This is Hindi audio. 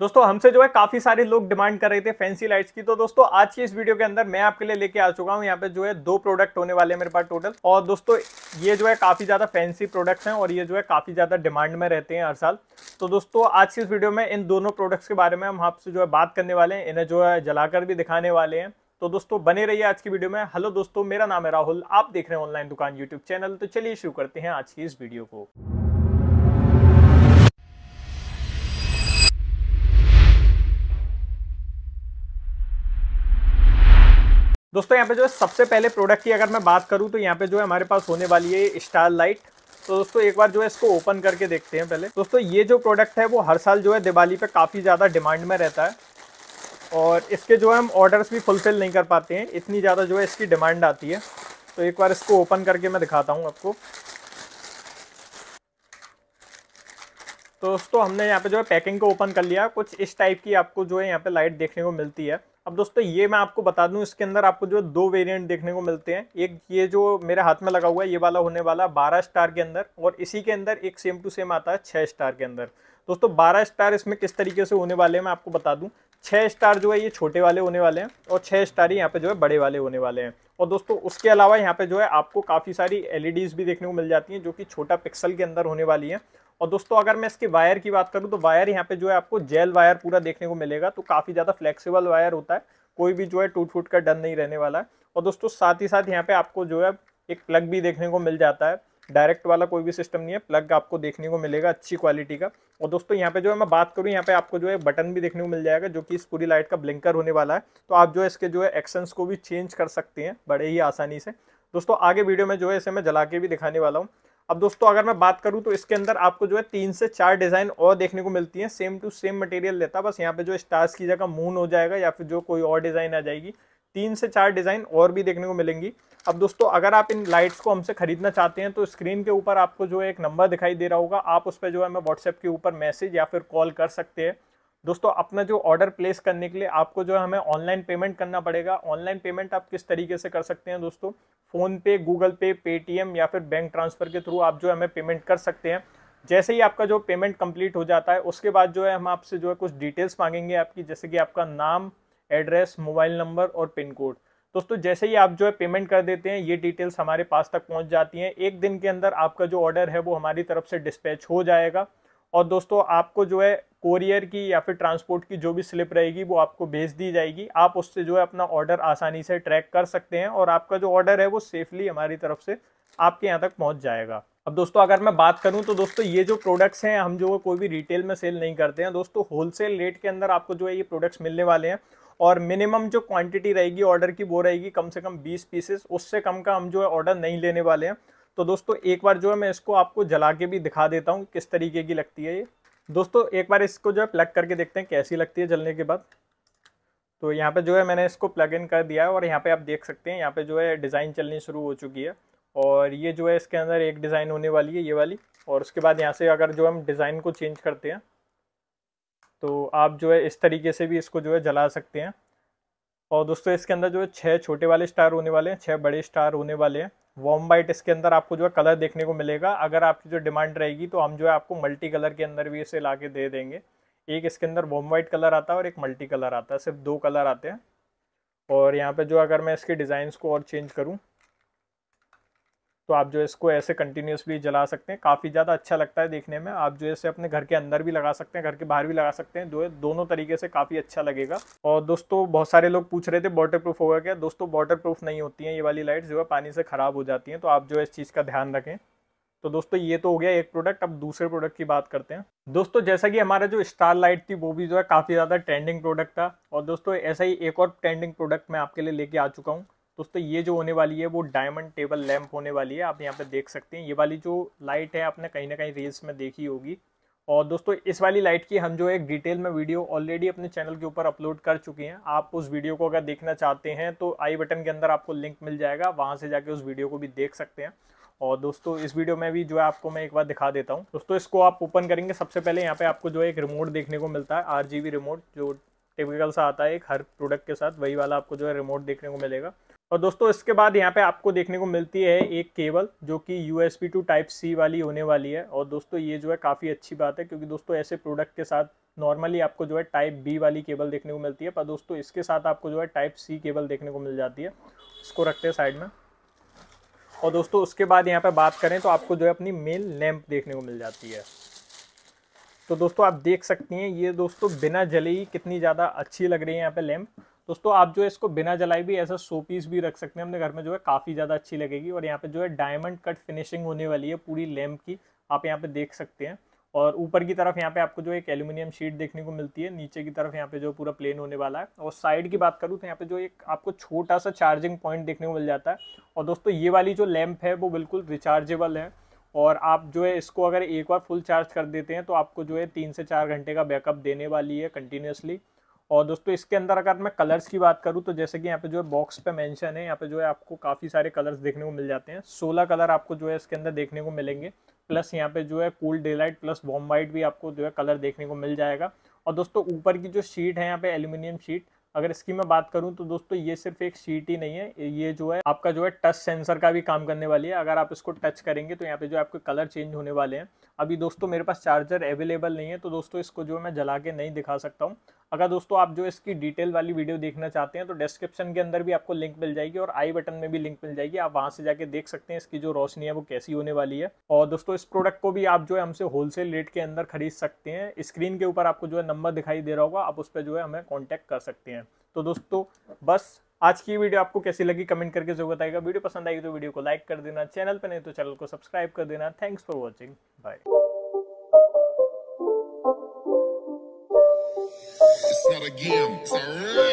दोस्तों हमसे जो है काफी सारे लोग डिमांड कर रहे थे फैंसी लाइट्स की तो दोस्तों आज की इस वीडियो के अंदर मैं आपके लिए लेके आ चुका हूँ यहाँ पे जो है दो प्रोडक्ट होने वाले हैं मेरे पास टोटल और दोस्तों ये जो है काफी ज्यादा फैंसी प्रोडक्ट्स हैं और ये जो है काफी ज्यादा डिमांड में रहते हैं हर साल तो दोस्तों आज की इस वीडियो में इन दोनों प्रोडक्ट्स के बारे में हम आपसे जो है बात करने वाले हैं इन्हें जो है जलाकर भी दिखाने वाले हैं तो दोस्तों बने रहिए आज की वीडियो में हेलो दोस्तों मेरा नाम है राहुल आप देख रहे हैं ऑनलाइन दुकान यूट्यूब चैनल तो चलिए शुरू करते हैं आज की इस वीडियो को दोस्तों यहाँ पे जो है सबसे पहले प्रोडक्ट की अगर मैं बात करूँ तो यहाँ पे जो है हमारे पास होने वाली है स्टार लाइट तो दोस्तों एक बार जो है इसको ओपन करके देखते हैं पहले दोस्तों ये जो प्रोडक्ट है वो हर साल जो है दिवाली पे काफ़ी ज़्यादा डिमांड में रहता है और इसके जो है हम ऑर्डर्स भी फुलफिल नहीं कर पाते हैं इतनी ज़्यादा जो है इसकी डिमांड आती है तो एक बार इसको ओपन करके मैं दिखाता हूँ आपको तो दोस्तों हमने यहाँ पे जो है पैकिंग को ओपन कर लिया कुछ इस टाइप की आपको जो है यहाँ पे लाइट देखने को मिलती है अब दोस्तों ये मैं आपको बता दूं इसके अंदर आपको जो दो वेरिएंट देखने को मिलते हैं एक ये जो मेरे हाथ में लगा हुआ है ये वाला होने वाला बारह स्टार के अंदर और इसी के अंदर एक सेम टू सेम आता है छः स्टार के अंदर दोस्तों बारह स्टार इसमें किस तरीके से होने वाले हैं मैं आपको बता दूँ छः स्टार जो है ये छोटे वाले होने वाले हैं और छः स्टार ही यहाँ पे जो है बड़े वाले होने वाले हैं और दोस्तों उसके अलावा यहाँ पे जो है आपको काफ़ी सारी एलईडीज़ e भी देखने को मिल जाती हैं जो कि छोटा पिक्सल के अंदर होने वाली है और दोस्तों अगर मैं इसके वायर की बात करूँ तो वायर यहाँ पे जो है आपको जेल वायर पूरा देखने को मिलेगा तो काफ़ी ज़्यादा फ्लेक्सिबल वायर होता है कोई भी जो है टूट फूट का डन नहीं रहने वाला है और दोस्तों साथ ही साथ यहाँ पे आपको जो है एक प्लग भी देखने को मिल जाता है डायरेक्ट वाला कोई भी सिस्टम नहीं है प्लग आपको देखने को मिलेगा अच्छी क्वालिटी का और दोस्तों यहाँ पे जो है मैं बात करूँ यहाँ पे आपको जो है बटन भी देखने को मिल जाएगा जो कि इस पूरी लाइट का ब्लिंकर होने वाला है तो आप जो है इसके जो है एक्शंस को भी चेंज कर सकते हैं बड़े ही आसानी से दोस्तों आगे वीडियो में जो है इसे मैं जला के भी दिखाने वाला हूँ अब दोस्तों अगर मैं बात करूँ तो इसके अंदर आपको जो है तीन से चार डिज़ाइन और देखने को मिलती हैं सेम टू सेम मटेरियल लेता बस यहाँ पे जो स्टार्स की जगह मून हो जाएगा या फिर जो कोई और डिज़ाइन आ जाएगी तीन से चार डिज़ाइन और भी देखने को मिलेंगी अब दोस्तों अगर आप इन लाइट्स को हमसे खरीदना चाहते हैं तो स्क्रीन के ऊपर आपको जो है एक नंबर दिखाई दे रहा होगा आप उस पर जो है हमें व्हाट्सएप के ऊपर मैसेज या फिर कॉल कर सकते हैं दोस्तों अपना जो ऑर्डर प्लेस करने के लिए आपको जो है हमें ऑनलाइन पेमेंट करना पड़ेगा ऑनलाइन पेमेंट आप किस तरीके से कर सकते हैं दोस्तों फ़ोन पे गूगल पे पेटीएम या फिर बैंक ट्रांसफ़र के थ्रू आप जो हमें पेमेंट कर सकते हैं जैसे ही आपका जो पेमेंट कंप्लीट हो जाता है उसके बाद जो है हम आपसे जो है कुछ डिटेल्स मांगेंगे आपकी जैसे कि आपका नाम एड्रेस मोबाइल नंबर और पिन कोड दोस्तों जैसे ही आप जो है पेमेंट कर देते हैं ये डिटेल्स हमारे पास तक पहुंच जाती हैं एक दिन के अंदर आपका जो ऑर्डर है वो हमारी तरफ से डिस्पैच हो जाएगा और दोस्तों आपको जो है कोरियर की या फिर ट्रांसपोर्ट की जो भी स्लिप रहेगी वो आपको भेज दी जाएगी आप उससे जो है अपना ऑर्डर आसानी से ट्रैक कर सकते हैं और आपका जो ऑर्डर है वो सेफली हमारी तरफ से आपके यहाँ तक पहुँच जाएगा अब दोस्तों अगर मैं बात करूं तो दोस्तों ये जो प्रोडक्ट्स हैं हम जो कोई भी रिटेल में सेल नहीं करते हैं दोस्तों होलसेल रेट के अंदर आपको जो है ये प्रोडक्ट्स मिलने वाले हैं और मिनिमम जो क्वांटिटी रहेगी ऑर्डर की वो रहेगी कम से कम 20 पीसेस उससे कम का हम जो है ऑर्डर नहीं लेने वाले हैं तो दोस्तों एक बार जो है मैं इसको आपको जला के भी दिखा देता हूँ किस तरीके की लगती है ये दोस्तों एक बार इसको जो है प्लग करके देखते हैं कैसी लगती है जलने के बाद तो यहाँ पे जो है मैंने इसको प्लग इन कर दिया है और यहाँ पे आप देख सकते हैं यहाँ पे जो है डिज़ाइन चलनी शुरू हो चुकी है और ये जो है इसके अंदर एक डिज़ाइन होने वाली है ये वाली और उसके बाद यहाँ से अगर जो हम डिज़ाइन को चेंज करते हैं तो आप जो है इस तरीके से भी इसको जो है जला सकते हैं और दोस्तों इसके अंदर जो है छः छोटे वाले स्टार होने वाले हैं छः बड़े स्टार होने वाले हैं वॉम वाइट इसके अंदर आपको जो है कलर देखने को मिलेगा अगर आपकी जो डिमांड रहेगी तो हम जो है आपको मल्टी कलर के अंदर भी इसे ला के दे देंगे एक इसके अंदर वॉम वाइट कलर आता है और एक मल्टी कलर आता है सिर्फ दो कलर आते हैं और यहाँ पे जो अगर मैं इसके डिज़ाइंस को और चेंज करूँ तो आप जो है इसको ऐसे कंटिन्यूसली जला सकते हैं काफ़ी ज़्यादा अच्छा लगता है देखने में आप जो है इसे अपने घर के अंदर भी लगा सकते हैं घर के बाहर भी लगा सकते हैं जो है दोनों तरीके से काफ़ी अच्छा लगेगा और दोस्तों बहुत सारे लोग पूछ रहे थे वाटर प्रूफ होगा क्या दोस्तों वाटर प्रूफ नहीं होती हैं ये वाली लाइट्स जो है पानी से ख़राब हो जाती हैं तो आप जो है इस चीज़ का ध्यान रखें तो दोस्तों ये तो हो गया एक प्रोडक्ट अब दूसरे प्रोडक्ट की बात करते हैं दोस्तों जैसा कि हमारा जो स्टार लाइट थी वो भी जो है काफ़ी ज़्यादा ट्रेंडिंग प्रोडक्ट था और दोस्तों ऐसा ही एक और ट्रेंडिंग प्रोडक्ट मैं आपके लिए लेके आ चुका हूँ दोस्तों ये जो होने वाली है वो डायमंड टेबल लैम्प होने वाली है आप यहाँ पे देख सकते हैं ये वाली जो लाइट है आपने कहीं ना कहीं रील्स में देखी होगी और दोस्तों इस वाली लाइट की हम जो एक डिटेल में वीडियो ऑलरेडी अपने चैनल के ऊपर अपलोड कर चुके हैं आप उस वीडियो को अगर देखना चाहते हैं तो आई बटन के अंदर आपको लिंक मिल जाएगा वहाँ से जाके उस वीडियो को भी देख सकते हैं और दोस्तों इस वीडियो में भी जो है आपको मैं एक बार दिखा देता हूँ दोस्तों इसको आप ओपन करेंगे सबसे पहले यहाँ पे आपको जो है एक रिमोट देखने को मिलता है आर रिमोट जो टिपिकल सा आता है एक हर प्रोडक्ट के साथ वही वाला आपको जो है रिमोट देखने को मिलेगा और दोस्तों इसके बाद यहाँ पे आपको देखने को मिलती है एक केबल जो कि यू टू टाइप सी वाली होने वाली है और दोस्तों ये जो है काफ़ी अच्छी बात है क्योंकि दोस्तों ऐसे प्रोडक्ट के साथ नॉर्मली आपको जो है टाइप बी वाली केबल देखने को मिलती है पर दोस्तों इसके साथ आपको जो है टाइप सी केबल देखने को मिल जाती है इसको रखते हैं साइड में और दोस्तों उसके बाद यहाँ पर बात करें तो आपको जो है अपनी मेन लैम्प देखने को मिल जाती है तो दोस्तों आप देख सकती हैं ये दोस्तों बिना जले ही कितनी ज़्यादा अच्छी लग रही है यहाँ पे लैम्प दोस्तों आप जो है इसको बिना जलाई भी ऐसा सो पीस भी रख सकते हैं अपने घर में जो है काफ़ी ज़्यादा अच्छी लगेगी और यहाँ पे जो है डायमंड कट फिनिशिंग होने वाली है पूरी लैम्प की आप यहाँ पे देख सकते हैं और ऊपर की तरफ यहाँ पे आपको जो एक एल्यूमिनियम शीट देखने को मिलती है नीचे की तरफ यहाँ पे जो पूरा प्लेन होने वाला है और साइड की बात करूँ तो यहाँ पे जो एक आपको छोटा सा चार्जिंग पॉइंट देखने को मिल जाता है और दोस्तों ये वाली जो लैम्प है वो बिल्कुल रिचार्जेबल है और आप जो है इसको अगर एक बार फुल चार्ज कर देते हैं तो आपको जो है तीन से चार घंटे का बैकअप देने वाली है कंटिन्यूसली और दोस्तों इसके अंदर अगर मैं कलर्स की बात करूँ तो जैसे कि यहाँ पे जो है बॉक्स पे मेंशन है यहाँ पे जो है आपको काफ़ी सारे कलर्स देखने को मिल जाते हैं सोलह कलर आपको जो है इसके अंदर देखने को मिलेंगे प्लस यहाँ पे जो है cool daylight plus warm white भी आपको जो है कलर देखने को मिल जाएगा और दोस्तों ऊपर की जो शीट है यहाँ पे एल्यूमिनियम शीट अगर इसकी मैं बात करूं तो दोस्तों ये सिर्फ एक शीट ही नहीं है ये जो है आपका जो है टच सेंसर का भी काम करने वाली है अगर आप इसको टच करेंगे तो यहाँ पे जो आपके कलर चेंज होने वाले हैं अभी दोस्तों मेरे पास चार्जर अवेलेबल नहीं है तो दोस्तों इसको जो मैं जला के नहीं दिखा सकता हूँ अगर दोस्तों आप जो इसकी डिटेल वाली वीडियो देखना चाहते हैं तो डिस्क्रिप्शन के अंदर भी आपको लिंक मिल जाएगी और आई बटन में भी लिंक मिल जाएगी आप वहाँ से जाके देख सकते हैं इसकी जो रोशनी है वो कैसी होने वाली है और दोस्तों इस प्रोडक्ट को भी आप जो है हमसे होलसेल रेट के अंदर खरीद सकते हैं स्क्रीन के ऊपर आपको जो है नंबर दिखाई दे रहा होगा आप उस पर जो है हमें कॉन्टैक्ट कर सकते हैं तो दोस्तों बस आज की वीडियो आपको कैसी लगी कमेंट करके जरूर बताएगा वीडियो पसंद आएगी तो वीडियो को लाइक कर देना चैनल पर नहीं तो चैनल को सब्सक्राइब कर देना thanks for watching bye again. Sir.